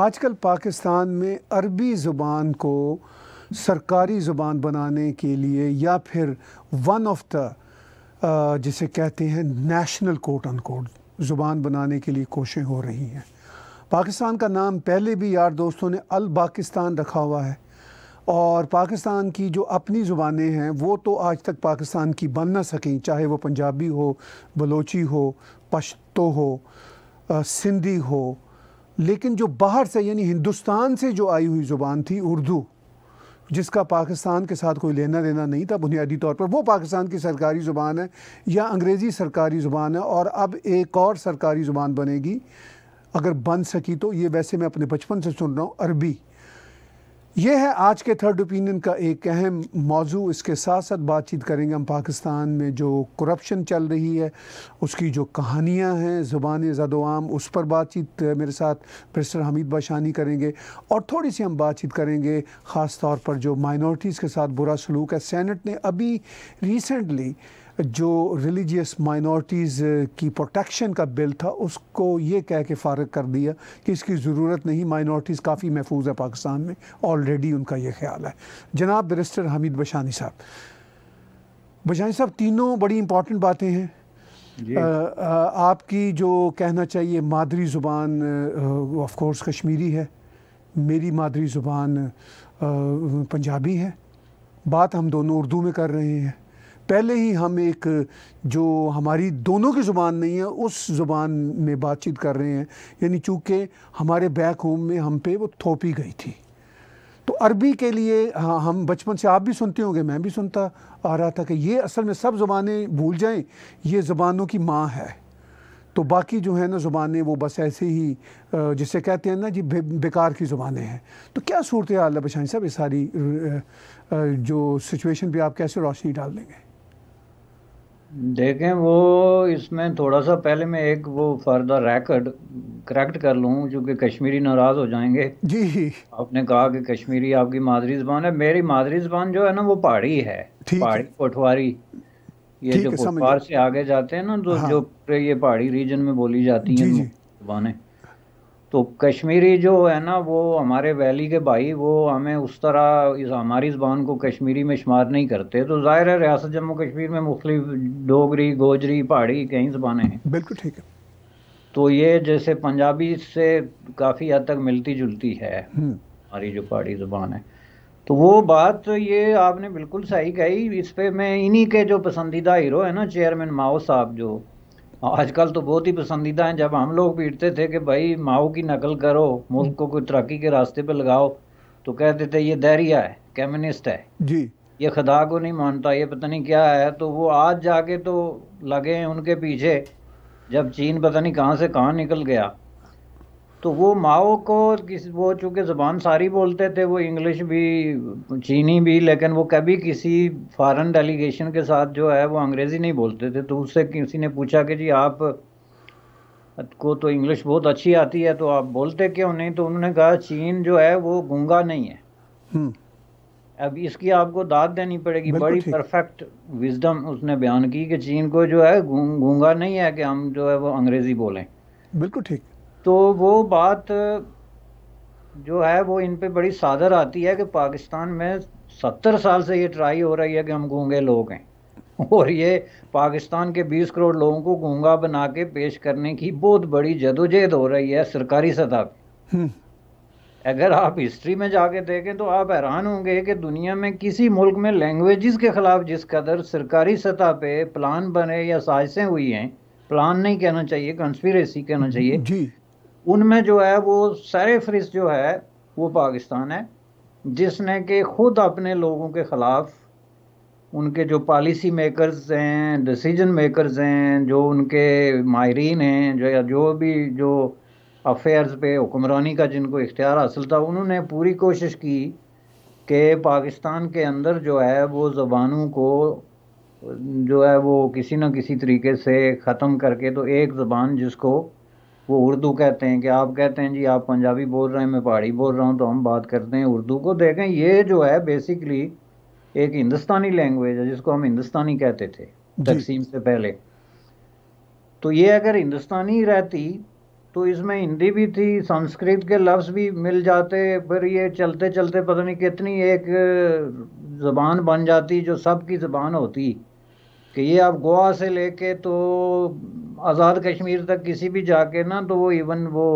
आजकल पाकिस्तान में अरबी ज़ुबान को सरकारी ज़ुबान बनाने के लिए या फिर वन ऑफ द जिसे कहते हैं नेशनल कोट अन कोट ज़ुबान बनाने के लिए कोशें हो रही हैं पाकिस्तान का नाम पहले भी यार दोस्तों ने अल पाकिस्तान रखा हुआ है और पाकिस्तान की जो अपनी ज़ुबानें हैं वो तो आज तक पाकिस्तान की बन ना सकें चाहे वो पंजाबी हो बलोची हो पश्तो हो uh, सिंधी हो लेकिन जो बाहर से यानी हिंदुस्तान से जो आई हुई ज़ुबान थी उर्दू जिसका पाकिस्तान के साथ कोई लेना देना नहीं था बुनियादी तौर पर वो पाकिस्तान की सरकारी ज़ुबान है या अंग्रेज़ी सरकारी ज़ुबान है और अब एक और सरकारी ज़ुबान बनेगी अगर बन सकी तो ये वैसे मैं अपने बचपन से सुन रहा हूँ अरबी यह है आज के थर्ड ओपिनियन का एक अहम मौजू इसके साथ साथ बातचीत करेंगे हम पाकिस्तान में जो करप्शन चल रही है उसकी जो कहानियां हैं ज़ुबान जदोआम उस पर बातचीत मेरे साथ प्रोफेसर हमीद बाशानी करेंगे और थोड़ी सी हम बातचीत करेंगे ख़ास तौर पर जो माइनॉरिटीज़ के साथ बुरा सलूक है सैनट ने अभी रिसेंटली जो रिलीजियस माइनॉरिटीज़ uh, की प्रोटेक्शन का बिल था उसको ये कह के फारग कर दिया कि इसकी ज़रूरत नहीं माइनॉरिटीज़ काफ़ी महफूज है पाकिस्तान में ऑलरेडी उनका ये ख्याल है जनाब बरिस्टर हमीद बशानी साहब बशानी साहब तीनों बड़ी इंपॉर्टेंट बातें हैं आ, आ, आपकी जो कहना चाहिए मादरी ज़ुबान ऑफ़कोर्स कश्मीरी है मेरी मादरी ज़ुबान पंजाबी है बात हम दोनों उर्दू में कर रहे हैं पहले ही हम एक जो हमारी दोनों की ज़ुबान नहीं है उस ज़ुबान में बातचीत कर रहे हैं यानी चूँकि हमारे बैक होम में हम पे वो थोपी गई थी तो अरबी के लिए हाँ हम बचपन से आप भी सुनते होंगे मैं भी सुनता आ रहा था कि ये असल में सब ज़ुबानें भूल जाएं ये ज़ुबानों की माँ है तो बाकी जो है ना ज़ुबानें वो बस ऐसे ही जिसे कहते हैं ना जी बे, बेकार की ज़ुबानें हैं तो क्या सूरत है है बशानी साहब ये सारी जो सिचुएशन पे आप कैसे रोशनी डाल देंगे देखें वो इसमें थोड़ा सा पहले मैं एक वो फर्दर रैकड करेक्ट कर लूँ क्योंकि कश्मीरी नाराज़ हो जाएंगे जी आपने कहा कि कश्मीरी आपकी मादरी ज़बान है मेरी मादरी ज़बान जो है ना वो पहाड़ी है पहाड़ी पटवारी ये जो कुपार से आगे जाते हैं ना तो हाँ। जो ये पहाड़ी रीजन में बोली जाती हैं जबान तो कश्मीरी जो है ना वो हमारे वैली के भाई वो हमें उस तरह इस हमारी ज़बान को कश्मीरी में शुमार नहीं करते तो ज़ाहिर है रियासत जम्मू कश्मीर में मुख्त डोगरी गोजरी पहाड़ी कई ज़बानें हैं बिल्कुल ठीक है तो ये जैसे पंजाबी से काफ़ी हद तक मिलती जुलती है हम्म। हमारी जो पहाड़ी ज़बान है तो वो बात ये आपने बिल्कुल सही कही इस पर मैं इन्हीं के जो पसंदीदा हीरो है ना चेयरमैन माओ साहब जो आजकल तो बहुत ही पसंदीदा हैं जब हम लोग पीटते थे कि भाई माओ की नकल करो मुल्क को कोई तरक्की के रास्ते पे लगाओ तो कहते थे ये दहरिया है कम्युनिस्ट है जी ये खदा को नहीं मानता ये पता नहीं क्या है तो वो आज जाके तो लगे हैं उनके पीछे जब चीन पता नहीं कहाँ से कहाँ निकल गया तो वो माओ को किस वो चूँकि ज़बान सारी बोलते थे वो इंग्लिश भी चीनी भी लेकिन वो कभी किसी फॉरेन डेलीगेशन के साथ जो है वो अंग्रेज़ी नहीं बोलते थे तो उससे किसी ने पूछा कि जी आप को तो इंग्लिश बहुत अच्छी आती है तो आप बोलते क्यों नहीं तो उन्होंने कहा चीन जो है वो गूंगा नहीं है हम्म। अब इसकी आपको दाद देनी पड़ेगी बड़ी परफेक्ट विजडम उसने बयान की कि चीन को जो है गूंगा नहीं है कि हम जो है वो अंग्रेज़ी बोलें बिल्कुल ठीक तो वो बात जो है वो इन पे बड़ी सादर आती है कि पाकिस्तान में सत्तर साल से ये ट्राई हो रही है कि हम गूंगे लोग हैं और ये पाकिस्तान के 20 करोड़ लोगों को गूंगा बना के पेश करने की बहुत बड़ी जदोजहद हो रही है सरकारी सतह पर हम्म। अगर आप हिस्ट्री में जाके देखें तो आप हैरान होंगे कि दुनिया में किसी मुल्क में लैंग्वेजेस के ख़िलाफ़ जिस कदर सरकारी सतह पे प्लान बने या साजिशें हुई हैं प्लान नहीं कहना चाहिए कंस्पिरेसी कहना चाहिए उनमें जो है वो सारे फ्रिस जो है वो पाकिस्तान है जिसने कि खुद अपने लोगों के ख़िलाफ़ उनके जो पॉलिसी मेकर्स हैं डिसीजन मेकर्स हैं जो उनके माहरीन हैं जो या जो भी जो अफेयर्स पे हुक्मरानी का जिनको इख्तियार हासिल था उन्होंने पूरी कोशिश की कि पाकिस्तान के अंदर जो है वो ज़बानों को जो है वो किसी न किसी तरीके से ख़त्म करके तो एक ज़बान जिसको वो उर्दू कहते हैं कि आप कहते हैं जी आप पंजाबी बोल रहे हैं मैं पहाड़ी बोल रहा हूँ तो हम बात करते हैं उर्दू को देखें ये जो है बेसिकली एक हिंदुस्तानी लैंग्वेज है जिसको हम हिंदुस्तानी कहते थे तकसीम से पहले तो ये अगर हिंदुस्तानी रहती तो इसमें हिंदी भी थी संस्कृत के लफ्ज़ भी मिल जाते फिर ये चलते चलते पता नहीं कितनी एक ज़बान बन जाती जो सबकी ज़बान होती कि ये आप गोवा से लेके तो आज़ाद कश्मीर तक किसी भी जाके ना तो वो इवन वो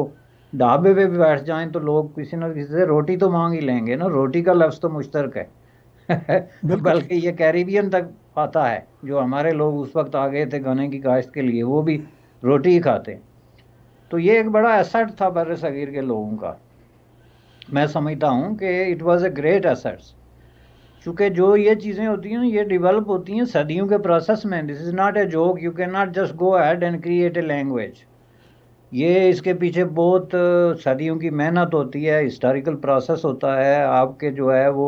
ढाबे पे भी बैठ जाएं तो लोग किसी ना किसी से रोटी तो मांग ही लेंगे ना रोटी का लफ्ज़ तो मुश्तरक है बल्कि ये कैरिबियन तक आता है जो हमारे लोग उस वक्त आ गए थे गाने की काश्त के लिए वो भी रोटी ही खाते तो ये एक बड़ा एसेट था बर सगीर के लोगों का मैं समझता हूँ कि it was a great assets चूँकि जो ये चीज़ें होती हैं ये डिवेलप होती हैं सदियों के प्रोसेस में this is not a joke you can not just go head and create a language ये इसके पीछे बहुत सदियों की मेहनत होती है हिस्टोरिकल प्रोसेस होता है आपके जो है वो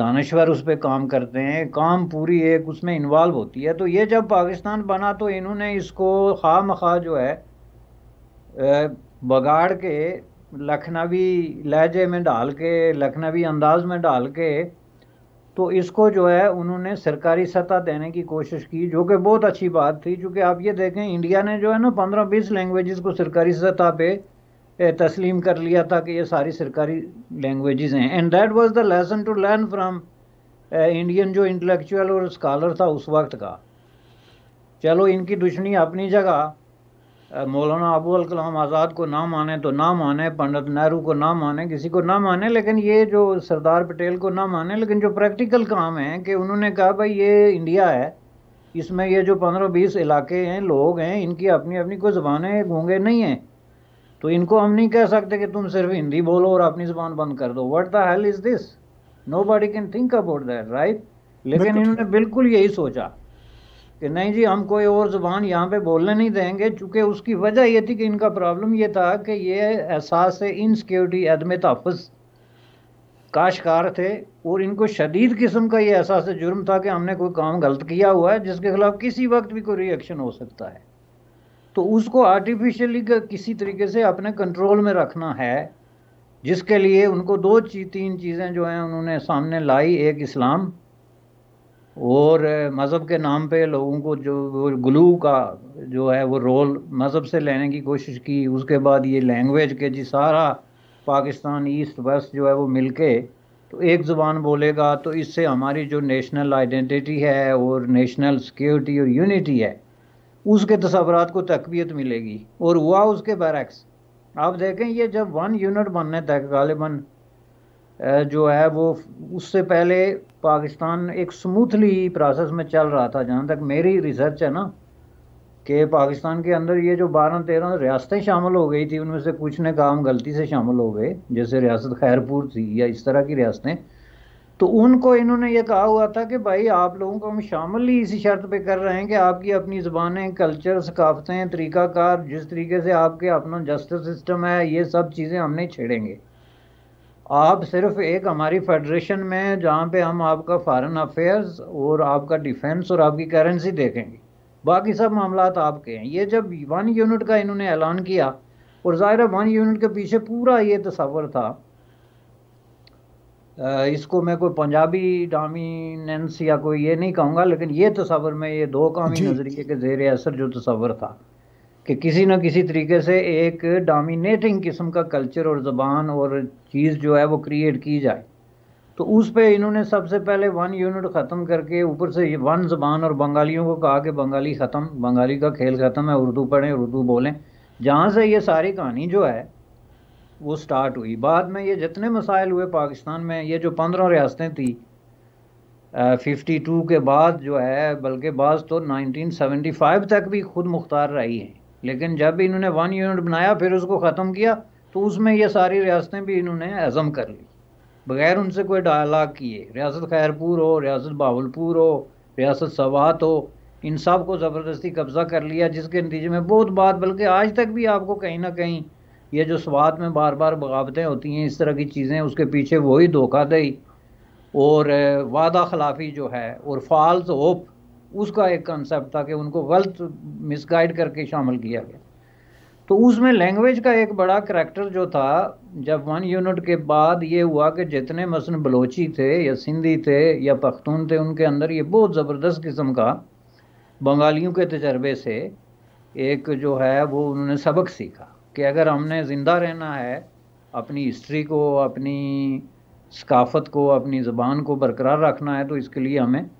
दानश्वर उस पर काम करते हैं काम पूरी एक उसमें इन्वॉल्व होती है तो ये जब पाकिस्तान बना तो इन्होंने इसको खा मखा जो है बगाड़ के लखनवी लहजे में डाल के लखनवी अंदाज में डाल के तो इसको जो है उन्होंने सरकारी सतह देने की कोशिश की जो कि बहुत अच्छी बात थी क्योंकि आप ये देखें इंडिया ने जो है ना पंद्रह बीस लैंग्वेजेस को सरकारी सतह पे तस्लीम कर लिया था कि ये सारी सरकारी लैंग्वेजेस हैं and that was the lesson to learn from Indian जो इंटेलेक्चुअल और स्कॉलर था उस वक्त का चलो इनकी दुश्मनी अपनी जगह मौलाना अबू अल कलाम आज़ाद को ना माने तो ना माने पंडित नेहरू को ना माने किसी को ना माने लेकिन ये जो सरदार पटेल को ना माने लेकिन जो प्रैक्टिकल काम है कि उन्होंने कहा भाई ये इंडिया है इसमें ये जो पंद्रह बीस इलाके हैं लोग हैं इनकी अपनी अपनी कोई ज़बानें घूंगे नहीं हैं तो इनको हम नहीं कह सकते कि तुम सिर्फ हिंदी बोलो और अपनी ज़बान बंद कर दो what the hell is this nobody can think about that right लेकिन इन्होंने बिल्कुल यही सोचा कि नहीं जी हम कोई और ज़ुबान यहाँ पे बोलने नहीं देंगे चूँकि उसकी वजह ये थी कि इनका प्रॉब्लम ये था कि ये एहसास इनसिक्योरिटी अदम तहफ़ काशकार थे और इनको शदीद किस्म का ये एहसास जुर्म था कि हमने कोई काम गलत किया हुआ है जिसके खिलाफ किसी वक्त भी कोई रिएक्शन हो सकता है तो उसको आर्टिफिशियली किसी तरीके से अपने कंट्रोल में रखना है जिसके लिए उनको दो ची, तीन चीज़ें जो हैं उन्होंने सामने लाई एक इस्लाम और मज़हब के नाम पे लोगों को जो ग्लू का जो है वो रोल मज़हब से लेने की कोशिश की उसके बाद ये लैंग्वेज के जी सारा पाकिस्तान ईस्ट वेस्ट जो है वो मिल के तो एक ज़ुबान बोलेगा तो इससे हमारी जो नेशनल आइडेंटिटी है और नेशनल सिक्योरिटी और यूनिटी है उसके तस्वरत को तकबीयत मिलेगी और हुआ उसके बरक्स आप देखें ये जब वन यूनिट बनने तक गालिबा जो है वो उससे पहले पाकिस्तान एक स्मूथली प्रोसेस में चल रहा था जहाँ तक मेरी रिसर्च है ना कि पाकिस्तान के अंदर ये जो बारह तेरह रियासतें शामिल हो गई थी उनमें से कुछ ने काम गलती से शामिल हो गए जैसे रियासत खैरपुर थी या इस तरह की रियासतें तो उनको इन्होंने ये कहा हुआ था कि भाई आप लोगों को हम शामिल ही इसी शर्त पे कर रहे हैं कि आपकी अपनी ज़बानें कल्चर सकाफतें तरीक़ाकार जिस तरीके से आपके अपना जस्टिस सिस्टम है ये सब चीज़ें हम नहीं छेड़ेंगे आप सिर्फ एक हमारी फेडरेशन में जहाँ पे हम आपका फॉरेन अफेयर्स और आपका डिफेंस और आपकी करेंसी देखेंगे बाकी सब मामला आपके हैं ये जब वन यूनिट का इन्होंने ऐलान किया और ज़ाहिर वन यूनिट के पीछे पूरा ये तस्वर था इसको मैं कोई पंजाबी डामिनेंस या कोई ये नहीं कहूँगा लेकिन ये तस्वर में ये दो कामी नज़रिए के जेर असर जो तस्वर था कि किसी न किसी तरीके से एक डोमिनेटिंग किस्म का कल्चर और ज़बान और चीज़ जो है वो क्रिएट की जाए तो उस पर इन्होंने सबसे पहले वन यूनिट ख़त्म करके ऊपर से वन ज़बान और बंगालियों को कहा कि बंगाली ख़त्म बंगाली का खेल ख़त्म है उर्दू पढ़ें उर्दू बोलें जहाँ से ये सारी कहानी जो है वो स्टार्ट हुई बाद में ये जितने मसाइल हुए पाकिस्तान में ये जो पंद्रह रियासतें थी फ़िफ्टी टू के बाद जो है बल्कि बाज़ तो नाइनटीन सेवेंटी फाइव तक भी खुद मुख्तार रही हैं लेकिन जब इन्होंने वन यूनिट बनाया फिर उसको ख़त्म किया तो उसमें ये सारी रियासतें भी इन्होंने हज़म कर ली बगैर उनसे कोई डायलाग किए रियासत खैरपुर हो रियासत बावलपुर हो रियासत सवात हो इन सब को ज़बरदस्ती कब्ज़ा कर लिया जिसके नतीजे में बहुत बात बल्कि आज तक भी आपको कहीं ना कहीं ये जो स्वाद में बार बार बगावतें होती हैं इस तरह की चीज़ें उसके पीछे वही धोखा दही और वादा खिलाफी जो है और फॉल्स होप उसका एक कंसेप्ट था कि उनको गलत मिसगाइड करके शामिल किया गया तो उसमें लैंग्वेज का एक बड़ा करैक्टर जो था जब वन यूनिट के बाद ये हुआ कि जितने मसन बलोची थे या सिंधी थे या पख्तून थे उनके अंदर ये बहुत ज़बरदस्त किस्म का बंगालियों के तजर्बे से एक जो है वो उन्होंने सबक सीखा कि अगर हमने ज़िंदा रहना है अपनी हिस्ट्री को अपनी सकाफत को अपनी ज़बान को बरकरार रखना है तो इसके लिए हमें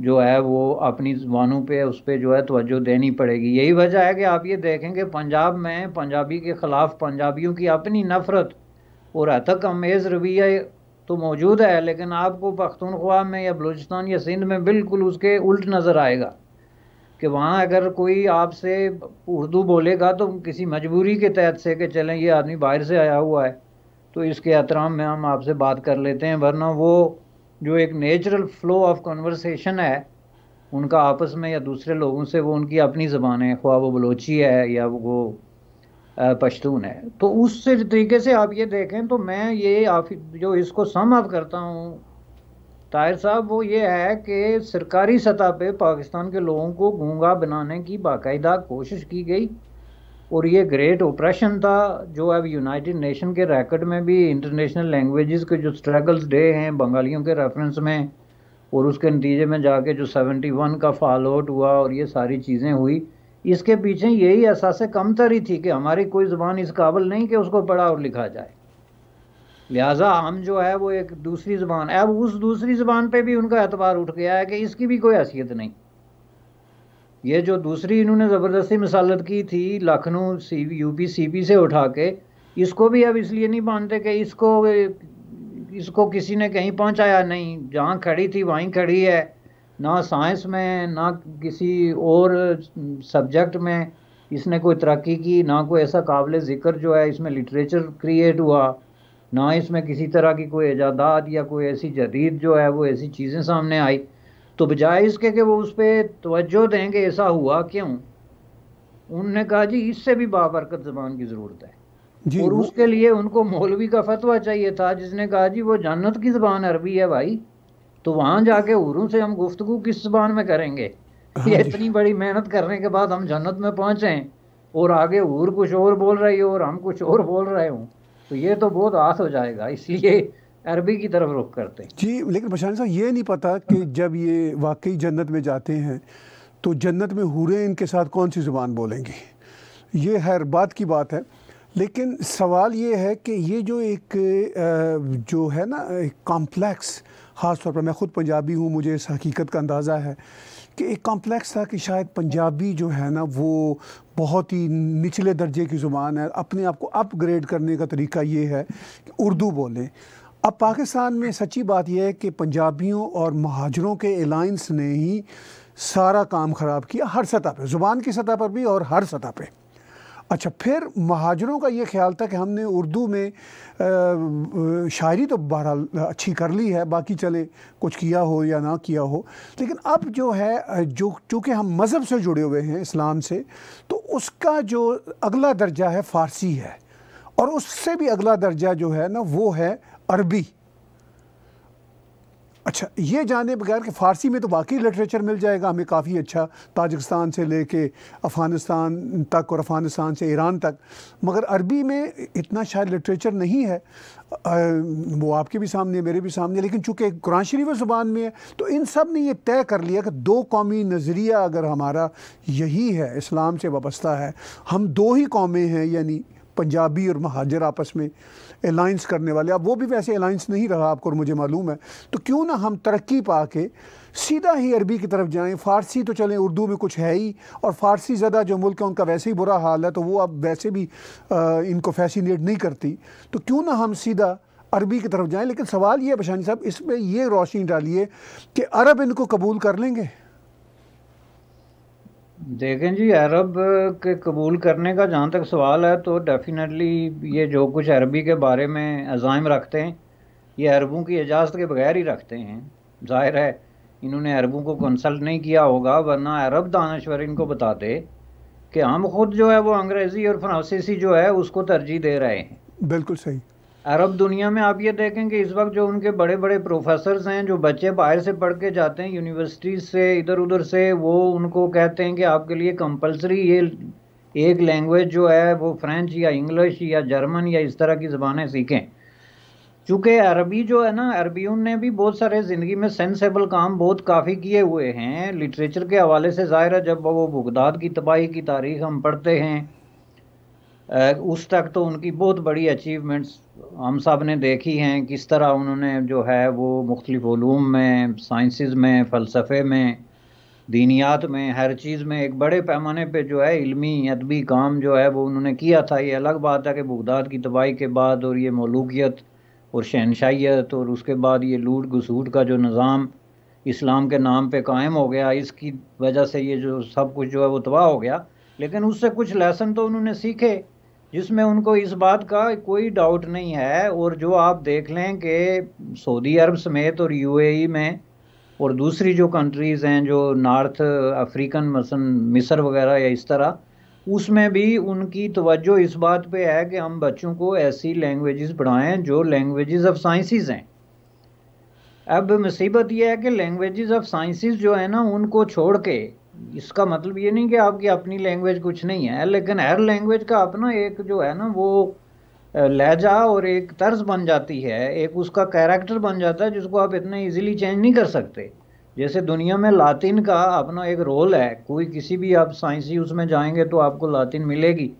जो है वो अपनी जुबानों पे उस पर जो है तोज्जो देनी पड़ेगी यही वजह है कि आप ये देखें कि पंजाब में पंजाबी के ख़िलाफ़ पंजाबियों की अपनी नफ़रत और अतक अमेज़ रवैया तो मौजूद है लेकिन आपको पख्तूनख्वा में या बलूचिस्तान या सिंध में बिल्कुल उसके उल्ट नज़र आएगा कि वहाँ अगर कोई आपसे उर्दू बोलेगा तो किसी मजबूरी के तहत से कि चलें ये आदमी बाहर से आया हुआ है तो इसके एहतराम में हम आपसे बात कर लेते हैं वरना वो जो एक नेचुरल फ्लो ऑफ कन्वर्सेशन है उनका आपस में या दूसरे लोगों से वो उनकी अपनी ज़बान है ख्वा वो बलोची है या वो पश्तून है तो उस तरीके से आप ये देखें तो मैं ये आप जो इसको सम अप करता हूँ ताहिर साहब वो ये है कि सरकारी सतह पे पाकिस्तान के लोगों को गूंगा बनाने की बाकायदा कोशिश की गई और ये ग्रेट ऑपरेशन था जो अब यूनाइटेड नेशन के रैकेट में भी इंटरनेशनल लैंग्वेजेस के जो स्ट्रगल्स डे हैं बंगालियों के रेफरेंस में और उसके नतीजे में जाके जो 71 का फॉल आउट हुआ और ये सारी चीज़ें हुई इसके पीछे यही एहसास ही थी कि हमारी कोई ज़बान इस काबिल नहीं कि उसको पढ़ा और लिखा जाए लिहाजा हम जो है वो एक दूसरी ज़बान अब उस दूसरी ज़बान पर भी उनका एतबार उठ गया है कि इसकी भी कोई हैसियत नहीं ये जो दूसरी इन्होंने ज़बरदस्ती मिसालत की थी लखनऊ सी यूपी सीपी से उठा के इसको भी अब इसलिए नहीं मानते कि इसको इसको किसी ने कहीं पहुंचाया नहीं जहां खड़ी थी वहीं खड़ी है ना साइंस में ना किसी और सब्जेक्ट में इसने कोई तरक्की की ना कोई ऐसा काबिल ज़िक्र जो है इसमें लिटरेचर क्रिएट हुआ ना इसमें किसी तरह की कोई ईजादात या कोई ऐसी जदीद जो है वो ऐसी चीज़ें सामने आई तो बजाय इसके कि वो उस पर तोज्जो देंगे ऐसा हुआ क्यों उनने कहा जी इससे भी बाबरकत जबान की ज़रूरत है जी और उसके लिए उनको मौलवी का फतवा चाहिए था जिसने कहा जी वो जन्नत की ज़बान अरबी है भाई तो वहां जाके उरू से हम गुफ्तु किस ज़बान में करेंगे हाँ ये इतनी बड़ी मेहनत करने के बाद हम जन्नत में पहुंचे और आगे उर कुछ और बोल रही हो और हम कुछ और बोल रहे हो तो ये तो बहुत आस हो जाएगा इसलिए अरबी की तरफ रुख करते हैं जी लेकिन बशान साहब ये नहीं पता कि जब ये वाकई जन्नत में जाते हैं तो जन्नत में हुरे इनके साथ कौन सी ज़ुबान बोलेंगी ये हर बात की बात है लेकिन सवाल ये है कि ये जो एक जो है ना एक कॉम्प्लेक्स ख़ास तौर पर मैं ख़ुद पंजाबी हूँ मुझे इस हकीकत का अंदाज़ा है कि एक कॉम्प्लेक्स था कि शायद पंजाबी जो है ना वो बहुत ही निचले दर्जे की ज़ुबान है अपने आप को अपग्रेड करने का तरीका ये है कि उर्दू बोलें अब पाकिस्तान में सच्ची बात यह है कि पंजाबियों और महाजरों के अलाइंस ने ही सारा काम ख़राब किया हर सतह पर ज़ुबान की सतह पर भी और हर सतह पर अच्छा फिर महाजरों का ये ख्याल था कि हमने उर्दू में शायरी तो बहरहाल अच्छी कर ली है बाकी चले कुछ किया हो या ना किया हो लेकिन अब जो है जो चूँकि हम मज़हब से जुड़े हुए हैं इस्लाम से तो उसका जो अगला दर्जा है फ़ारसी है और उससे भी अगला दर्जा जो है ना वो है अरबी अच्छा ये जाने बगैर कि फ़ारसी में तो बाकी लिटरेचर मिल जाएगा हमें काफ़ी अच्छा ताजिकस्तान से लेके अफ़गानिस्तान तक और अफ़गानिस्तान से ईरान तक मगर अरबी में इतना शायद लिटरेचर नहीं है आ, वो आपके भी सामने मेरे भी सामने लेकिन चूँकि कुरान शरीफ ज़ुबान में है तो इन सब ने ये तय कर लिया कि दो कौमी नज़रिया अगर हमारा यही है इस्लाम से वाबस्ता है हम दो ही कौमें हैं यानी पंजाबी और महाजर आपस में अलाइंस करने वाले अब वो भी वैसे अलाइंस नहीं रहा आपको और मुझे मालूम है तो क्यों ना हम तरक्की पा के सीधा ही अरबी की तरफ जाएं फ़ारसी तो चलें उर्दू में कुछ है ही और फ़ारसी ज़्यादा जो मुल्क है उनका वैसे ही बुरा हाल है तो वो अब वैसे भी आ, इनको फैसिनेट नहीं करती तो क्यों ना हम सीधा अरबी की तरफ जाएं लेकिन सवाल ये है बशानी साहब इसमें ये रोशनी डालिए कि अरब इनको कबूल कर लेंगे देखें जी अरब के कबूल करने का जहाँ तक सवाल है तो डेफिनेटली ये जो कुछ अरबी के बारे में अजाइम रखते हैं ये अरबों की इजाज़त के बगैर ही रखते हैं जाहिर है इन्होंने अरबों को कंसल्ट नहीं किया होगा वरना अरब दानश्वर इनको बताते कि हम खुद जो है वो अंग्रेज़ी और फ्रांसीसी जो है उसको तरजीह दे रहे हैं बिल्कुल सही अरब दुनिया में आप ये देखें कि इस वक्त जो उनके बड़े बड़े प्रोफेसर्स हैं जो बच्चे बाहर से पढ़ के जाते हैं यूनिवर्सिटी से इधर उधर से वो उनको कहते हैं कि आपके लिए कंपलसरी ये एक लैंग्वेज जो है वो फ्रेंच या इंग्लिश या जर्मन या इस तरह की ज़बानें सीखें चूँकि अरबी जो है ना अरबियों ने भी बहुत सारे ज़िंदगी में सेंसेबल काम बहुत काफ़ी किए हुए हैं लिटरेचर के हवाले से ज़ाहिर है जब वो बुगदाद की तबाही की तारीख हम पढ़ते हैं उस तक तो उनकी बहुत बड़ी अचीवमेंट्स हम सब ने देखी हैं किस तरह उन्होंने जो है वो मुख्तलिफ़ में साइंस में फ़लसफ़े में दीनियात में हर चीज़ में एक बड़े पैमाने पे जो है इल्मी अदबी काम जो है वो उन्होंने किया था ये अलग बात है कि बगदाद की तबाही के बाद और ये मलूकियत और शहनशाहत और उसके बाद ये लूट घसूट का जो निज़ाम इस्लाम के नाम पे कायम हो गया इसकी वजह से ये जो सब कुछ जो है वो तबाह हो गया लेकिन उससे कुछ लेसन तो उन्होंने सीखे जिसमें उनको इस बात का कोई डाउट नहीं है और जो आप देख लें कि सऊदी अरब समेत और यूएई e में और दूसरी जो कंट्रीज़ हैं जो नॉर्थ अफ्रीकन मसन मिस्र वगैरह या इस तरह उसमें भी उनकी तवज्जो इस बात पे है कि हम बच्चों को ऐसी लैंग्वेजेस पढ़ाएं जो लैंग्वेजेस ऑफ साइंसेस हैं अब मुसीबत यह है कि लैंग्वेजेस ऑफ साइंसेस जो है ना उनको छोड़ के इसका मतलब ये नहीं कि आपकी अपनी लैंग्वेज कुछ नहीं है लेकिन हर लैंग्वेज का अपना एक जो है ना वो लहजा और एक तर्ज बन जाती है एक उसका कैरेक्टर बन जाता है जिसको आप इतना इजीली चेंज नहीं कर सकते जैसे दुनिया में लातिन का अपना एक रोल है कोई किसी भी आप साइंसी उसमें जाएंगे तो आपको लातिन मिलेगी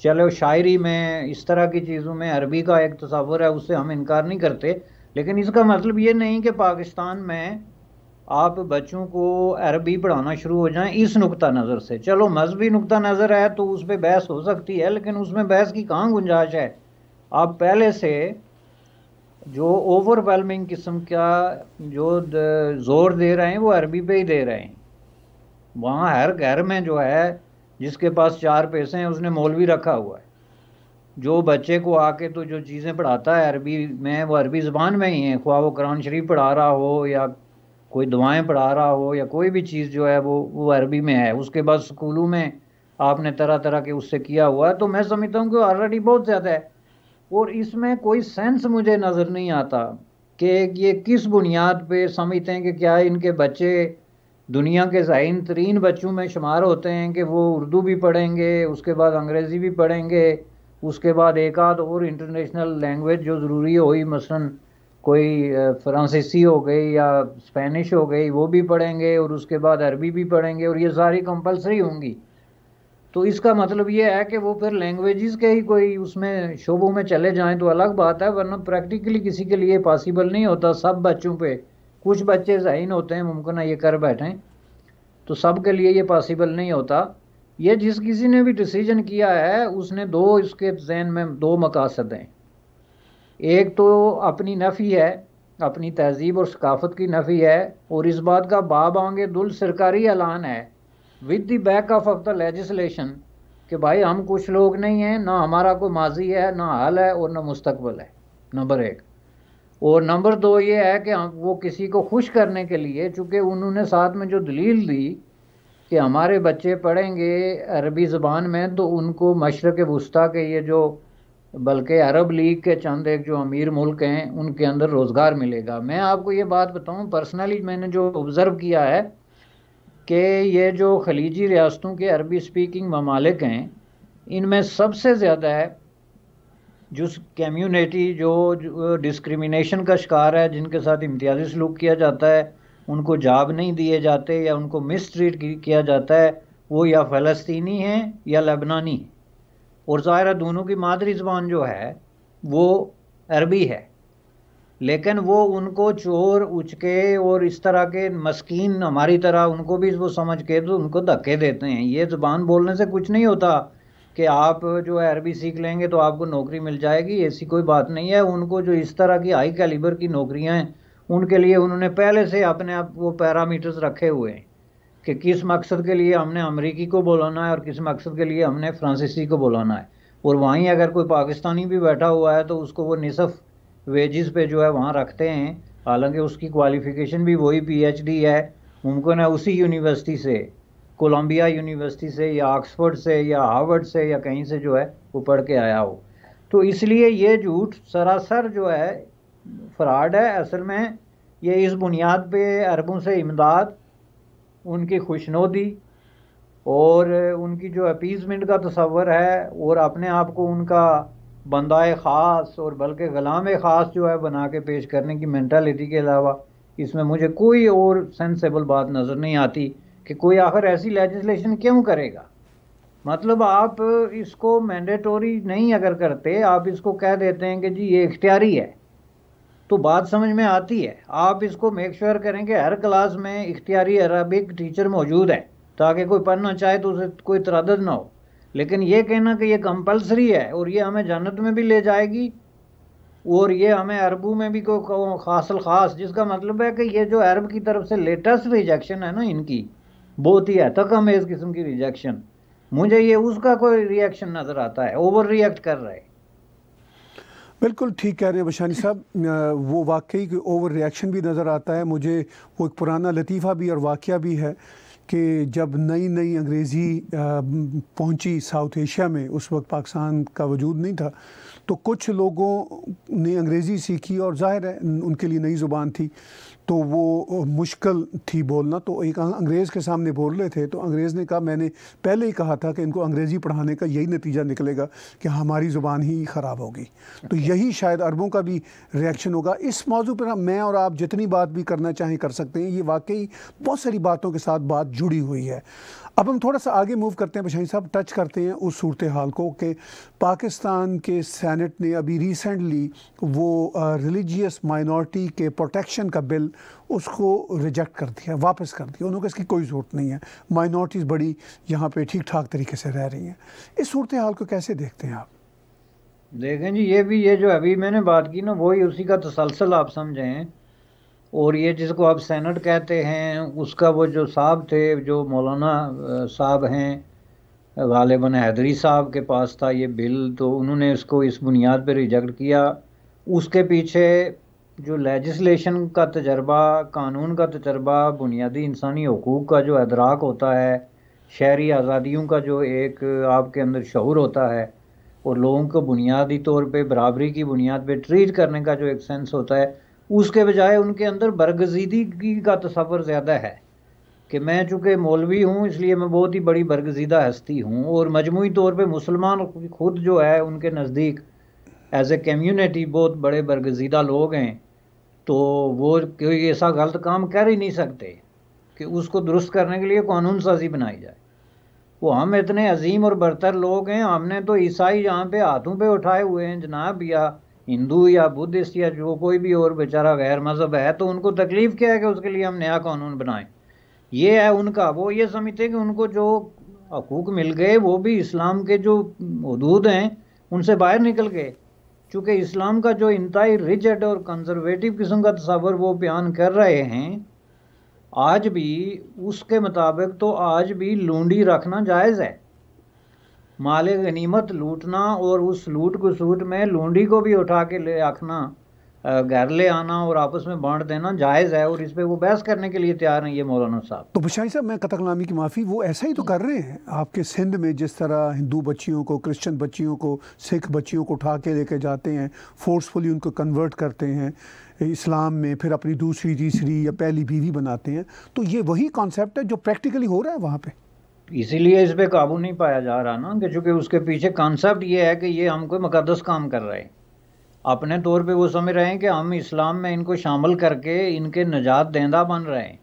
चलो शायरी में इस तरह की चीज़ों में अरबी का एक तस्वर है उससे हम इनकार नहीं करते लेकिन इसका मतलब ये नहीं कि पाकिस्तान में आप बच्चों को अरबी पढ़ाना शुरू हो जाएं इस नुकता नज़र से चलो मजहबी नुकता नज़र है तो उस पर बहस हो सकती है लेकिन उसमें बहस की कहाँ गुंजाइश है आप पहले से जो ओवरवेलमिंग किस्म का जो ज़ोर दे रहे हैं वो अरबी पे ही दे रहे हैं वहाँ हर घर में जो है जिसके पास चार पैसे हैं उसने मौलवी रखा हुआ है जो बच्चे को आके तो जो चीज़ें पढ़ाता है अरबी में वो अरबी ज़बान में ही हैं ख्वा वो कुरान शरीफ पढ़ा रहा हो या कोई दुआएं पढ़ा रहा हो या कोई भी चीज़ जो है वो वो अरबी में है उसके बाद स्कूलों में आपने तरह तरह के उससे किया हुआ है तो मैं समझता हूँ कि ऑलरेडी बहुत ज़्यादा है और इसमें कोई सेंस मुझे नज़र नहीं आता कि ये किस बुनियाद पे समझते हैं कि क्या इनके बच्चे दुनिया के जहन तरीन बच्चों में शुमार होते हैं कि वो उर्दू भी पढ़ेंगे उसके बाद अंग्रेज़ी भी पढ़ेंगे उसके बाद एक आध और इंटरनेशनल लैंग्वेज जो ज़रूरी हो मसलन कोई फ्रांसीसी हो गई या स्पेनिश हो गई वो भी पढ़ेंगे और उसके बाद अरबी भी पढ़ेंगे और ये सारी कंपलसरी होंगी तो इसका मतलब ये है कि वो फिर लैंग्वेजेस के ही कोई उसमें शोबों में चले जाएं तो अलग बात है वरना प्रैक्टिकली किसी के लिए पॉसिबल नहीं होता सब बच्चों पे कुछ बच्चे जहन होते हैं मुमकिन है ये कर बैठें तो सब के लिए ये पॉसिबल नहीं होता ये जिस किसी ने भी डिसीजन किया है उसने दो इसके जहन में दो मकासद हैं एक तो अपनी नफ़ी है अपनी तहजीब और सकाफत की नफ़ी है और इस बात का बाब आगे दुल सरकारी ऐलान है with the back of of the legislation कि भाई हम कुछ लोग नहीं हैं ना हमारा कोई माजी है ना हल है और ना मुस्तबल है नंबर एक और नंबर दो ये है कि हम वो किसी को खुश करने के लिए चूँकि उन्होंने साथ में जो दलील दी कि हमारे बच्चे पढ़ेंगे अरबी ज़बान में तो उनको मशरक़ वस्ती के ये जो बल्कि अरब लीग के चंद एक जो अमीर मुल्क हैं उनके अंदर रोज़गार मिलेगा मैं आपको ये बात बताऊं पर्सनली मैंने जो ऑब्ज़र्व किया है कि ये जो खलीजी रियासतों के अरबी स्पीकिंग ममालिक हैं इनमें सबसे ज़्यादा है जिस कम्यूनिटी जो, डिस्क्रिमिनेशन का शिकार है जिनके साथ इम्तियाजी सलूक किया जाता है उनको जॉब नहीं दिए जाते या उनको मिस ट्रीट किया जाता है वो या फ़लस्तीनी हैं या लेबनानी हैं और ज़ाहिर दोनों की मादरी ज़बान जो है वो अरबी है लेकिन वो उनको चोर उचके और इस तरह के मस्किन हमारी तरह उनको भी वो समझ के तो उनको धक्के देते हैं ये ज़बान बोलने से कुछ नहीं होता कि आप जो है अरबी सीख लेंगे तो आपको नौकरी मिल जाएगी ऐसी कोई बात नहीं है उनको जो इस तरह की हाई कैलिबर की नौकरियाँ हैं उनके लिए उन्होंने पहले से अपने आप वो पैरामीटर्स रखे हुए हैं कि किस मकसद के लिए हमने अमरीकी को बुलाना है और किस मकसद के लिए हमने फ्रांसीसी को बुलाना है और वहीं अगर कोई पाकिस्तानी भी बैठा हुआ है तो उसको वो निसफ़ वेजेस पे जो है वहाँ रखते हैं हालांकि उसकी क्वालिफ़िकेशन भी वही पीएचडी है मुमकिन है उसी यूनिवर्सिटी से कोलंबिया यूनिवर्सिटी से या ऑक्सफोर्ड से या हार्वर्ड से या कहीं से जो है वो पढ़ के आया हो तो इसलिए ये झूठ सरासर जो है फ्रॉड है असल में ये इस बुनियाद पे अरबों से इमदाद उनकी खुशनोदी और उनकी जो अपीजमेंट का तस्वर है और अपने आप को उनका बंदा ख़ास और बल्कि ग़ुलाम ख़ास जो है बना के पेश करने की मैंटालिटी के अलावा इसमें मुझे कोई और सेंसेबल बात नज़र नहीं आती कि कोई आखिर ऐसी लेजिस्लेशन क्यों करेगा मतलब आप इसको मैंडेटोरी नहीं अगर करते आप इसको कह देते हैं कि जी ये इख्तियारी है तो बात समझ में आती है आप इसको मेक श्योर sure करें कि हर क्लास में इख्तियारी अरबिक टीचर मौजूद है ताकि कोई पढ़ना चाहे तो उसे कोई तरदद ना हो लेकिन ये कहना कि ये कंपलसरी है और ये हमें जन्नत में भी ले जाएगी और ये हमें अरबू में भी कोई खासल खास जिसका मतलब है कि ये जो अरब की तरफ से लेटेस्ट रिजेक्शन है ना इनकी बहुत ही तक हमें इस किस्म की रिजेक्शन मुझे ये उसका कोई रिएक्शन नज़र आता है ओवर रिएक्ट कर रहे बिल्कुल ठीक कह रहे हैं बशानी साहब वो वाकई कोई ओवर रिएक्शन भी नज़र आता है मुझे वो एक पुराना लतीफ़ा भी और वाक़ भी है कि जब नई नई अंग्रेज़ी पहुंची साउथ एशिया में उस वक्त पाकिस्तान का वजूद नहीं था तो कुछ लोगों ने अंग्रेज़ी सीखी और जाहिर है उनके लिए नई ज़ुबान थी तो वो मुश्किल थी बोलना तो एक अं-, अंग्रेज़ के सामने बोल रहे थे तो अंग्रेज़ ने कहा मैंने पहले ही कहा था कि इनको अंग्रेज़ी पढ़ाने का यही नतीजा निकलेगा कि हमारी ज़ुबान ही ख़राब होगी तो यही शायद अरबों का भी रिएक्शन होगा इस मौजू पर मैं और आप जितनी बात भी करना चाहें कर सकते हैं ये वाकई बहुत सारी बातों के साथ बात जुड़ी हुई है अब हम थोड़ा सा आगे मूव करते हैं बशाही साहब टच करते हैं उस सूरत हाल को कि पाकिस्तान के सैनट ने अभी रिसेंटली वो रिलीजियस माइनॉरिटी के प्रोटेक्शन का बिल उसको रिजेक्ट कर दिया वापस कर दिया उन्होंने इसकी कोई ज़रूरत नहीं है माइनॉरिटीज़ बड़ी यहाँ पे ठीक ठाक तरीके से रह रही हैं इस सूरत हाल को कैसे देखते हैं आप देखें जी ये भी ये जो अभी मैंने बात की ना वही उसी का तसलसल आप समझें और ये जिसको आप सेनेट कहते हैं उसका वो जो साहब थे जो मौलाना साहब हैं गालिबा हैदरी साहब के पास था ये बिल तो उन्होंने इसको इस बुनियाद पर रिजेक्ट किया उसके पीछे जो लेजिस्लेशन का तजर्बा कानून का तजर्बा बुनियादी इंसानी हकूक़ का जो अदराक होता है शहरी आज़ादियों का जो एक आपके अंदर शहूर होता है और लोगों को बुनियादी तौर पे बराबरी की बुनियाद पे ट्रीट करने का जो एक सेंस होता है उसके बजाय उनके अंदर बरगजीदी की का तस्वर ज़्यादा है कि मैं चूँकि मौलवी हूँ इसलिए मैं बहुत ही बड़ी बरगजीदा हस्ती हूँ और मजमू तौर पर मुसलमान खुद जो है उनके नज़दीक एज ए कम्यूनिटी बहुत बड़े बरगजीदा लोग हैं तो वो कोई ऐसा गलत काम कर ही नहीं सकते कि उसको दुरुस्त करने के लिए कानून साजी बनाई जाए वो हम इतने अजीम और बरतर लोग हैं हमने तो ईसाई यहाँ पे हाथों पे उठाए हुए हैं जनाब या हिंदू या बुद्धिस्ट या जो कोई भी और बेचारा गैर मज़हब है तो उनको तकलीफ़ क्या है कि उसके लिए हम नया कानून बनाएं ये है उनका वो ये समझते हैं कि उनको जो हकूक मिल गए वो भी इस्लाम के जो हदूद हैं उनसे बाहर निकल गए चूँकि इस्लाम का जो इंतई रिजट और कंजर्वेटिव किस्म का तस्वर वो बयान कर रहे हैं आज भी उसके मुताबिक तो आज भी लूडी रखना जायज़ है माले गनीमत लूटना और उस लूट सूट में लूडी को भी उठा के ले रखना घर ले आना और आपस में बांट देना जायज़ है और इस पर वो बहस करने के लिए तैयार हैं ये मौलाना साहब तो बशाई साहब मैं कतक नामी की माफ़ी वो ऐसा ही तो कर रहे हैं आपके सिंध में जिस तरह हिंदू बच्चियों को क्रिश्चियन बच्चियों को सिख बच्चियों को उठा के लेके जाते हैं फोर्सफुली उनको कन्वर्ट करते हैं इस्लाम में फिर अपनी दूसरी तीसरी या पहली बीवी बनाते हैं तो ये वही कॉन्सेप्ट है जो प्रैक्टिकली हो रहा है वहाँ पर इसीलिए इस पर काबू नहीं पाया जा रहा ना कि चूँकि उसके पीछे कॉन्सेप्ट ये है कि ये हम कोई मुकदस काम कर रहे हैं अपने तौर पे वो समझ रहे हैं कि हम इस्लाम में इनको शामिल करके इनके नजात देंदा बन रहे हैं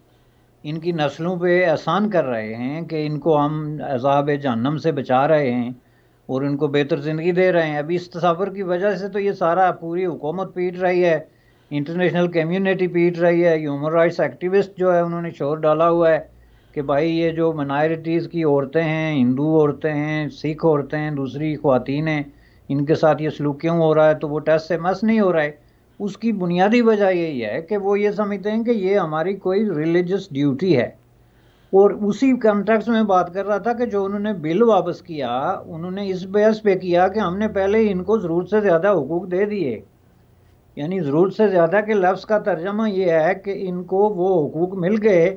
इनकी नस्लों पे एहसान कर रहे हैं कि इनको हम अजाब जहनम से बचा रहे हैं और इनको बेहतर ज़िंदगी दे रहे हैं अभी इस तस्वर की वजह से तो ये सारा पूरी हुकूमत पीट रही है इंटरनेशनल कम्यूनिटी पीट रही है ह्यूमन राइट्स एक्टिविस्ट जो है उन्होंने शोर डाला हुआ है कि भाई ये जो मनारटीज़ की औरतें हैं हिंदू औरतें हैं सिख औरतें हैं दूसरी खुवात हैं इनके साथ ये सलूक क्यों हो रहा है तो वो टेस्ट से मस नहीं हो रहा है उसकी बुनियादी वजह यही है कि वो ये समझते हैं कि ये हमारी कोई रिलीजस ड्यूटी है और उसी कंटेक्स में बात कर रहा था कि जो उन्होंने बिल वापस किया उन्होंने इस बेस पे किया कि हमने पहले इनको ज़रूरत से ज़्यादा हकूक दे दिए यानी ज़रूरत से ज़्यादा के लफ्ज़ का तर्जमा ये है कि इनको वो हकूक मिल गए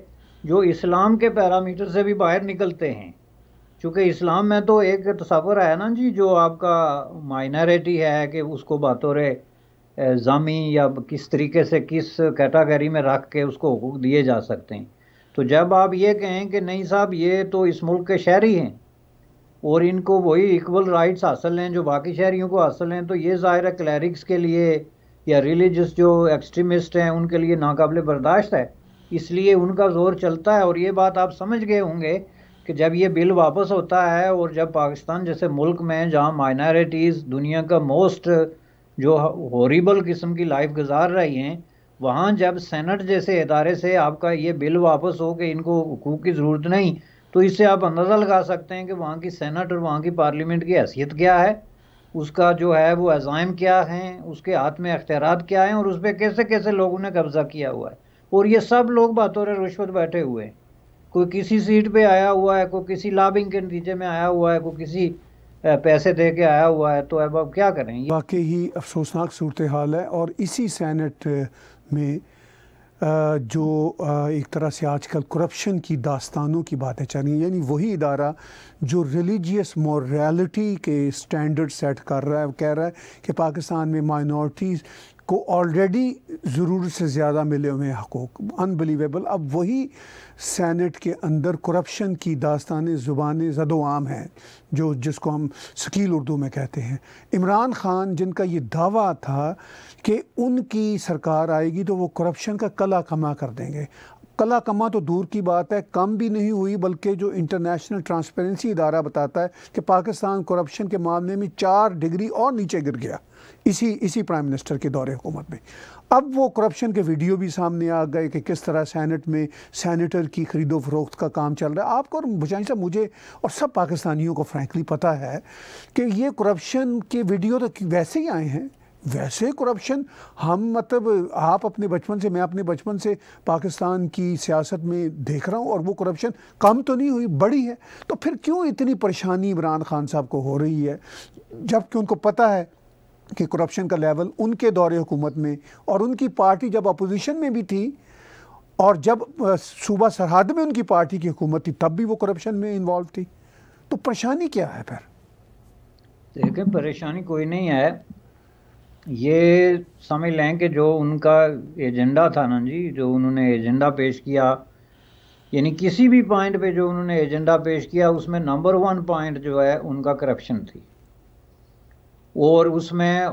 जो इस्लाम के पैरामीटर से भी बाहर निकलते हैं चूँकि इस्लाम में तो एक तस्वर है ना जी जो आपका माइनॉरिटी है कि उसको बतौर जामी या किस तरीके से किस कैटागरी में रख के उसको हकूक दिए जा सकते हैं तो जब आप ये कहें कि नहीं साहब ये तो इस मुल्क के शहरी हैं और इनको वही इक्वल राइट्स हासिल हैं जो बाकी शहरीों को हासिल हैं तो ये ज़ाहिर है क्लैरिक्स के लिए या रिलीजस जो एक्सट्रीमिस्ट हैं उनके लिए नाकबले बर्दाश्त है इसलिए उनका ज़ोर चलता है और ये बात आप समझ गए होंगे कि जब ये बिल वापस होता है और जब पाकिस्तान जैसे मुल्क में जहाँ माइनॉरिटीज़ दुनिया का मोस्ट जो हॉरीबल किस्म की लाइफ गुजार रही हैं वहाँ जब सेनेट जैसे इदारे से आपका ये बिल वापस हो कि इनको हकूक़ की ज़रूरत नहीं तो इससे आप अंदाज़ा लगा सकते हैं कि वहाँ की सेनेट और वहाँ की पार्लियामेंट की हैसियत क्या है उसका जो है वो अज़ाइम क्या हैं उसके हाथ में अख्तियार क्या हैं और उस पर कैसे कैसे लोगों ने कब्ज़ा किया हुआ है और ये सब लोग बतौर रिश्वत बैठे हुए हैं कोई किसी सीट पे आया हुआ है कोई किसी लाभिंग के नतीजे में आया हुआ है कोई किसी पैसे दे के आया हुआ है तो अब आप क्या करें वाकई ही अफसोसनाक सूरत हाल है और इसी सैनट में जो एक तरह से आजकल करप्शन की दास्तानों की बातें चल रही हैं यानी वही इदारा जो रिलीजियस मॉरलिटी के स्टैंडर्ड सेट कर रहा है कह रहा है कि पाकिस्तान में माइनॉरिटीज़ को ऑलरेडी ज़रूर से ज़्यादा मिले हुए हैं हकूक अनबिलीवेबल अब वही सैनट के अंदर करप्शन की दास्तान ज़ुबान जदोआम हैं जो जिसको हम शकील उर्दू में कहते हैं इमरान ख़ान जिनका ये दावा था कि उनकी सरकार आएगी तो वो करप्शन का कला कमा कर देंगे कला कमा तो दूर की बात है कम भी नहीं हुई बल्कि जो इंटरनेशनल ट्रांसपेरेंसी इदारा बताता है कि पाकिस्तान करप्शन के मामले में चार डिग्री और नीचे गिर गया इसी इसी प्राइम मिनिस्टर के दौरे हुकूमत में अब वो करप्शन के वीडियो भी सामने आ गए कि किस तरह सैनट में सैनिटर की खरीदो फरोख्त का काम चल रहा है आपको और भुजानी साहब मुझे और सब पाकिस्तानियों को फ्रेंकली पता है कि ये करप्शन के वीडियो तो वैसे ही आए हैं वैसे करप्शन हम मतलब आप अपने बचपन से मैं अपने बचपन से पाकिस्तान की सियासत में देख रहा हूँ और वो करप्शन कम तो नहीं हुई बड़ी है तो फिर क्यों इतनी परेशानी इमरान खान साहब को हो रही है जबकि उनको पता है कि करप्शन का लेवल उनके दौरे हुकूमत में और उनकी पार्टी जब अपोजिशन में भी थी और जब सूबा सरहद में उनकी पार्टी की हुकूमत थी तब भी वो करप्शन में इन्वॉल्व थी तो परेशानी क्या है फिर देखें परेशानी कोई नहीं है ये समझ लें कि जो उनका एजेंडा था ना जी जो उन्होंने एजेंडा पेश किया यानी किसी भी पॉइंट पे जो उन्होंने एजेंडा पेश किया उसमें नंबर वन पॉइंट जो है उनका करप्शन थी और उसमें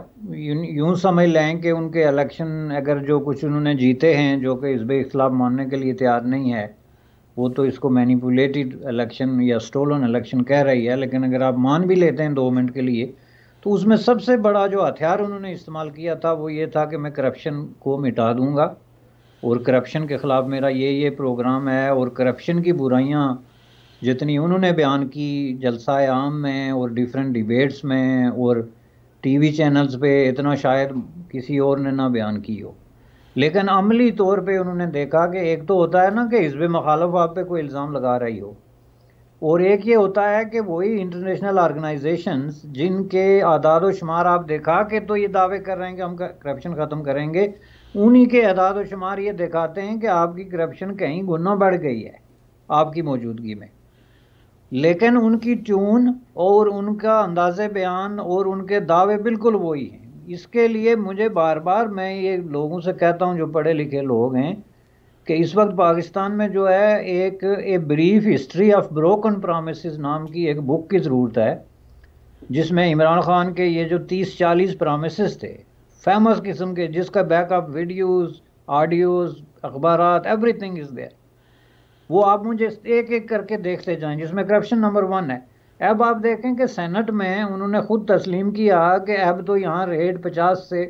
यूं समझ लें कि उनके इलेक्शन अगर जो कुछ उन्होंने जीते हैं जो कि इस खिलाफ मानने के लिए तैयार नहीं है वो तो इसको मैनिपुलेटेड इलेक्शन या स्टोलन इलेक्शन कह रही है लेकिन अगर आप मान भी लेते हैं दो मिनट के लिए तो उसमें सबसे बड़ा जो हथियार उन्होंने इस्तेमाल किया था वो ये था कि मैं करप्शन को मिटा दूंगा और करप्शन के ख़िलाफ़ मेरा ये ये प्रोग्राम है और करप्शन की बुराइयाँ जितनी उन्होंने बयान की जलसा आम में और डिफरेंट डिबेट्स में और टीवी चैनल्स पे इतना शायद किसी और ने ना बयान की हो लेकिन अमली तौर पे उन्होंने देखा कि एक तो होता है ना कि हिजब मखालफ आप पे कोई इल्ज़ाम लगा रही हो और एक ये होता है कि वही इंटरनेशनल ऑर्गेनाइजेशन जिनके आदाद व शुमार आप देखा के तो ये दावे कर रहे हैं कि हम करप्शन ख़त्म करेंगे उन्हीं के आदाद व शुमार ये दिखाते हैं कि आपकी करप्शन कहीं गुना बढ़ गई है आपकी मौजूदगी में लेकिन उनकी ट्यून और उनका अंदाज बयान और उनके दावे बिल्कुल वही हैं इसके लिए मुझे बार बार मैं ये लोगों से कहता हूँ जो पढ़े लिखे लोग हैं कि इस वक्त पाकिस्तान में जो है एक a brief history of broken promise नाम की एक बुक की ज़रूरत है जिसमें इमरान ख़ान के ये जो तीस चालीस प्रामिस थे फेमस किस्म के जिसका बैकअप वीडियोस ऑडियोज़ अखबार एवरीथिंग इज़ देयर वो आप मुझे एक एक करके देखते जाएं जिसमें करप्शन नंबर वन है अब आप देखें कि सेनेट में उन्होंने ख़ुद तस्लीम किया कि अब तो यहाँ रेट पचास से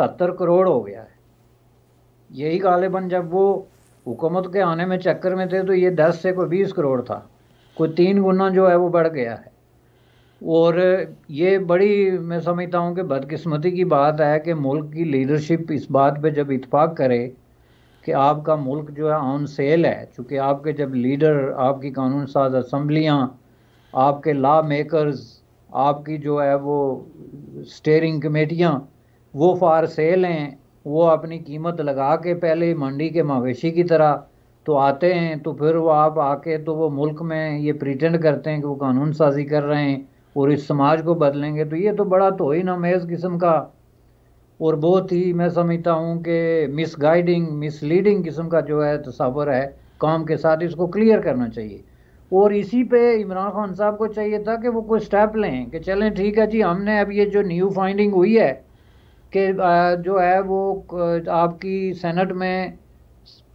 सत्तर करोड़ हो गया है यही गालिबन जब वो हुकूमत के आने में चक्कर में थे तो ये दस से कोई बीस करोड़ था कोई तीन गुना जो है वो बढ़ गया है और ये बड़ी मैं समझता हूँ कि बदकिस्मती की बात है कि मुल्क की लीडरशिप इस बात पे जब इतफाक़ करे कि आपका मुल्क जो है ऑन सेल है चूँकि आपके जब लीडर आपकी कानून साज असम्बलियाँ आपके ला मेकर्स आपकी जो है वो स्टेयरिंग कमेटियाँ वो फार सेल हैं वो अपनी कीमत लगा के पहले मंडी के मवेशी की तरह तो आते हैं तो फिर वो आप आके तो वो मुल्क में ये प्रिटेंड करते हैं कि वो कानून साजी कर रहे हैं और इस समाज को बदलेंगे तो ये तो बड़ा तो ही अमेज़ किस्म का और बहुत ही मैं समझता हूँ कि मिस गाइडिंग मिसलीडिंग किस्म का जो है तस्वर है काम के साथ इसको क्लियर करना चाहिए और इसी पे इमरान खान साहब को चाहिए था कि वो कोई स्टेप लें कि चलें ठीक है जी हमने अब ये जो न्यू फाइंडिंग हुई है कि जो है वो आपकी सेनेट में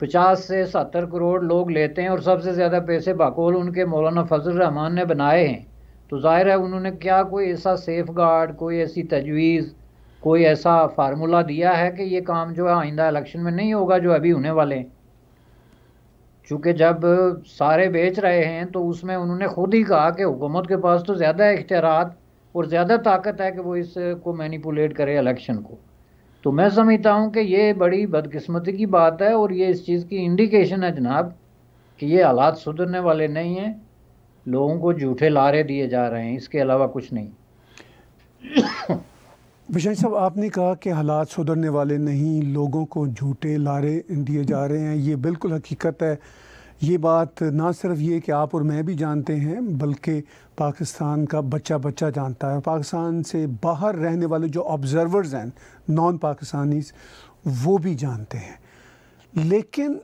पचास से सत्तर करोड़ लोग लेते हैं और सबसे ज़्यादा पैसे बाकोल उनके मौलाना फजल रहमान ने बनाए हैं तो ज़ाहिर है उन्होंने क्या कोई ऐसा सेफ गार्ड कोई ऐसी तजवीज़ कोई ऐसा फार्मूला दिया है कि ये काम जो है आइंदा इलेक्शन में नहीं होगा जो अभी होने वाले हैं चूँकि जब सारे बेच रहे हैं तो उसमें उन्होंने खुद ही कहा कि हुकूमत के पास तो ज़्यादा इख्तियार और ज़्यादा ताकत है कि वो इसको मैनिपुलेट करे इलेक्शन को तो मैं समझता हूँ कि ये बड़ी बदकिस्मती की बात है और ये इस चीज़ की इंडिकेशन है जनाब कि ये हालात सुधरने वाले नहीं हैं लोगों को झूठे लारे दिए जा रहे हैं इसके अलावा कुछ नहीं विशेष साहब आपने कहा कि हालात सुधरने वाले नहीं लोगों को झूठे लारे दिए जा रहे हैं ये बिल्कुल हकीकत है ये बात ना सिर्फ ये कि आप और मैं भी जानते हैं बल्कि पाकिस्तान का बच्चा बच्चा जानता है पाकिस्तान से बाहर रहने वाले जो ऑब्ज़रवर्स हैं नॉन पाकिस्तानीज़ वो भी जानते हैं लेकिन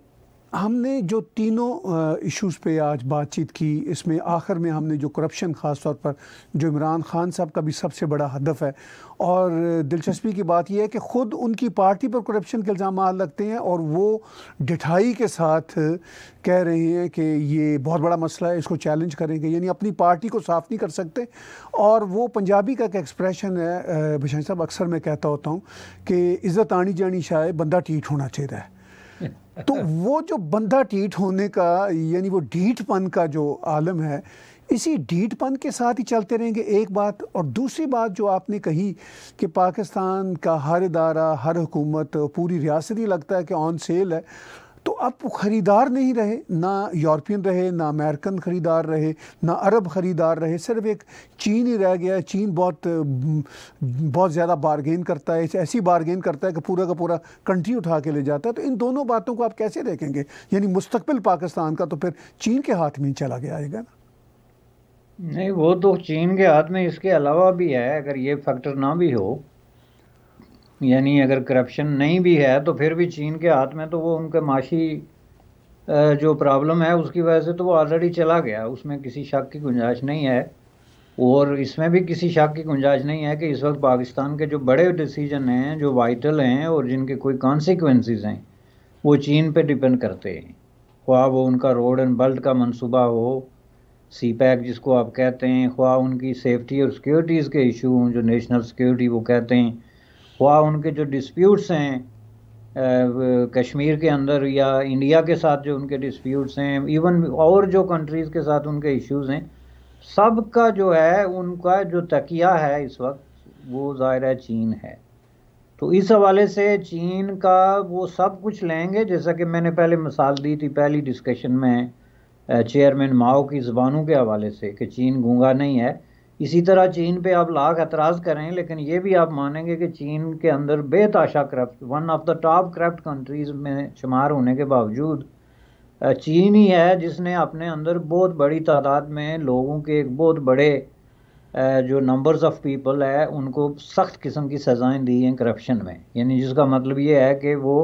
हमने जो तीनों इश्यूज़ पे आज बातचीत की इसमें आखिर में हमने जो करप्शन ख़ास तौर पर जो इमरान खान साहब का भी सबसे बड़ा हदफ है और दिलचस्पी की बात यह है कि ख़ुद उनकी पार्टी पर करप्शन के इल्ज़ाम लगते हैं और वो डिठाई के साथ कह रहे हैं कि ये बहुत बड़ा मसला है इसको चैलेंज करेंगे यानी अपनी पार्टी को साफ़ नहीं कर सकते और वो पंजाबी का एक एक्सप्रेशन है भशाई साहब अक्सर मैं कहता होता हूँ कि इज़्ज़त आनी जानी शायद बंदा ठीक होना चाहिए तो वो जो बंदा ढीठ होने का यानी वो ढीठपन का जो आलम है इसी ढीठपन के साथ ही चलते रहेंगे एक बात और दूसरी बात जो आपने कही कि पाकिस्तान का हर इदारा हर हुकूमत पूरी रियासत ही लगता है कि ऑन सेल है तो अब ख़रीदार नहीं रहे ना यूरोपियन रहे ना अमेरिकन ख़रीदार रहे ना अरब ख़रीदार रहे सिर्फ एक चीन ही रह गया चीन बहुत बहुत ज़्यादा बारगेन करता है ऐसी बारगेन करता है कि पूरा का पूरा कंट्री उठा के ले जाता है तो इन दोनों बातों को आप कैसे देखेंगे यानी मुस्तबिल पाकिस्तान का तो फिर चीन के हाथ में चला गया आएगा ना नहीं वो तो चीन के हाथ में इसके अलावा भी है अगर ये फैक्टर ना भी हो यानी अगर करप्शन नहीं भी है तो फिर भी चीन के हाथ में तो वो उनके माशी जो प्रॉब्लम है उसकी वजह से तो वो ऑलरेडी चला गया उसमें किसी शक की गुंजाइश नहीं है और इसमें भी किसी शक की गुंजाइश नहीं है कि इस वक्त पाकिस्तान के जो बड़े डिसीजन हैं जो वाइटल हैं और जिनके कोई कॉन्सिक्वेंसेस हैं वो चीन पे डिपेंड करते हैं ख्वा वो उनका रोड एंड बल्ट का मनसूबा हो सी पैक जिसको आप कहते हैं ख्वा उनकी सेफ्टी और सिक्योरिटीज़ के इशू हों जो नेशनल सिक्योरिटी वो कहते हैं ख्वा उनके जो डिस्प्यूट्स हैं कश्मीर के अंदर या इंडिया के साथ जो उनके डिस्प्यूट्स हैं इवन और जो कंट्रीज़ के साथ उनके इश्यूज़ हैं सब का जो है उनका जो तकिया है इस वक्त वो ज़ाहिर है चीन है तो इस हवाले से चीन का वो सब कुछ लेंगे जैसा कि मैंने पहले मिसाल दी थी पहली डिस्कशन में चेयरमैन माओ की ज़बानों के हवाले से कि चीन गूंगा नहीं है इसी तरह चीन पे आप लाख एतराज करें लेकिन ये भी आप मानेंगे कि चीन के अंदर बेताशा corrupt one of the top corrupt countries में शुमार होने के बावजूद चीन ही है जिसने अपने अंदर बहुत बड़ी तादाद में लोगों के एक बहुत बड़े जो नंबर्स ऑफ पीपल है उनको सख्त किस्म की सज़ाएं दी हैं करप्शन में यानी जिसका मतलब ये है कि वो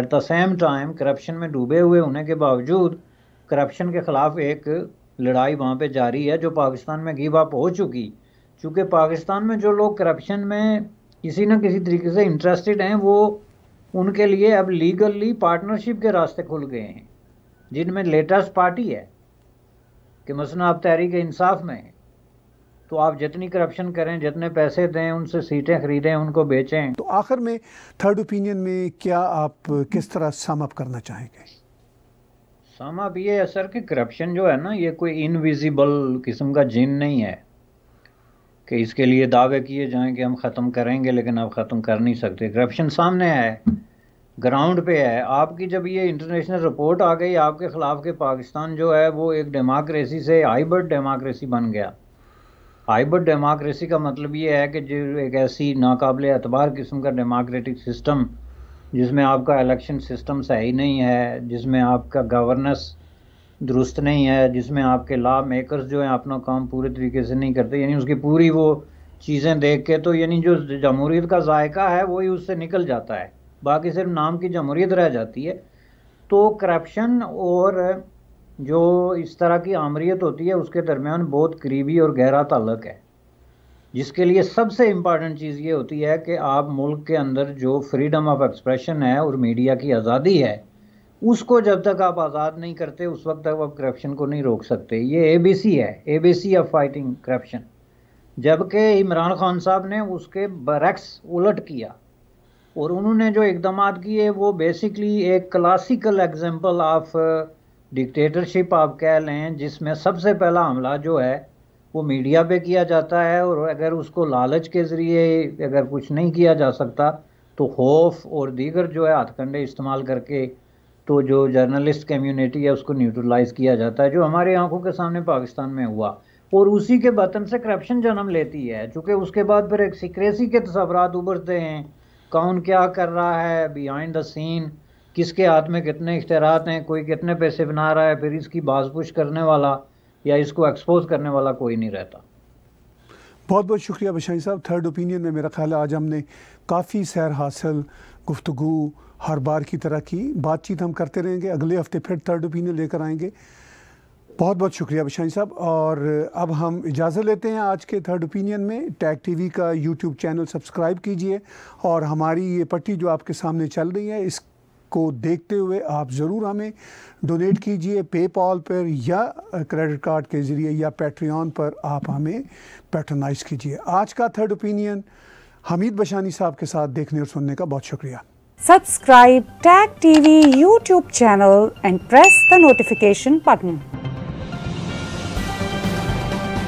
at the same time corruption में डूबे हुए होने के बावजूद करप्शन के ख़िलाफ़ एक लड़ाई वहाँ पे जारी है जो पाकिस्तान में गिव अप हो चुकी चूँकि पाकिस्तान में जो लोग करप्शन में किसी न किसी तरीके से इंटरेस्टेड हैं वो उनके लिए अब लीगली पार्टनरशिप के रास्ते खुल गए हैं जिनमें लेटेस्ट पार्टी है कि मसना आप तहरीक इंसाफ में हैं तो आप जितनी करप्शन करें जितने पैसे दें उनसे सीटें खरीदें उनको बेचें तो आखिर में थर्ड ओपिनियन में क्या आप किस तरह सम अप करना चाहेंगे साम अब ये सर कि करप्शन जो है ना ये कोई इनविजिबल किस्म का जिन नहीं है कि इसके लिए दावे किए जाएं कि हम ख़त्म करेंगे लेकिन आप ख़त्म कर नहीं सकते करप्शन सामने है ग्राउंड पे है आपकी जब ये इंटरनेशनल रिपोर्ट आ गई आपके ख़िलाफ़ के पाकिस्तान जो है वो एक डेमोक्रेसी से हाइबर्ड डेमोक्रेसी बन गया हाइबर्ड डेमोक्रेसी का मतलब ये है कि जो एक ऐसी नाकबले अतबार किस्म का डेमोक्रेटिक सिस्टम जिसमें आपका इलेक्शन सिस्टम सही नहीं है जिसमें आपका गवर्नेंस दुरुस्त नहीं है जिसमें आपके लॉ मेकर्स जो हैं अपना काम पूरे तरीके से नहीं करते यानी उसकी पूरी वो चीज़ें देख के तो यानी जो जमहूरीत का जायका है वही उससे निकल जाता है बाकी सिर्फ नाम की जमहूरीत रह जाती है तो करप्शन और जो इस तरह की आमरीत होती है उसके दरमियान बहुत करीबी और गहरा ताल्लक है जिसके लिए सबसे इम्पॉर्टेंट चीज़ ये होती है कि आप मुल्क के अंदर जो फ्रीडम ऑफ एक्सप्रेशन है और मीडिया की आज़ादी है उसको जब तक आप आज़ाद नहीं करते उस वक्त तक आप करप्शन को नहीं रोक सकते ये सी है सी ऑफ फाइटिंग करप्शन जबकि इमरान खान साहब ने उसके बरक्स उलट किया और उन्होंने जो इकदाम किए वो बेसिकली एक क्लासिकल एग्जाम्पल ऑफ डिक्टेटरशिप आप कह लें जिसमें सबसे पहला हमला जो है वो मीडिया पे किया जाता है और अगर उसको लालच के ज़रिए अगर कुछ नहीं किया जा सकता तो खौफ और दीगर जो है हथकंडे इस्तेमाल करके तो जो जर्नलिस्ट कम्युनिटी है उसको न्यूट्रलाइज़ किया जाता है जो हमारे आंखों के सामने पाकिस्तान में हुआ और उसी के बतन से करप्शन जन्म लेती है चूँकि उसके बाद फिर एक सिक्रेसी के तस्वरत उभरते हैं कौन क्या कर रहा है बिहाइंड द सीन किसके हाथ में कितने इख्तरात हैं कोई कितने पैसे बना रहा है फिर इसकी बाजपुश करने वाला या इसको एक्सपोज करने वाला कोई नहीं रहता बहुत बहुत शुक्रिया बशाई साहब थर्ड ओपिनियन में मेरा ख्याल है आज हमने काफ़ी सैर हासिल गुफ्तु हर बार की तरह की बातचीत हम करते रहेंगे अगले हफ्ते फिर थर्ड ओपिनियन लेकर आएंगे बहुत बहुत शुक्रिया बशाई साहब और अब हम इजाज़त लेते हैं आज के थर्ड ओपिनियन में टैग टीवी का यूट्यूब चैनल सब्सक्राइब कीजिए और हमारी ये पट्टी जो आपके सामने चल रही है इस को देखते हुए आप ज़रूर हमें डोनेट कीजिए पेपॉल पर या क्रेडिट कार्ड के ज़रिए या पेट्रियन पर आप हमें पैटर्नाइज कीजिए आज का थर्ड ओपिनियन हमीद बशानी साहब के साथ देखने और सुनने का बहुत शुक्रिया subscribe Tag TV YouTube channel and press the notification button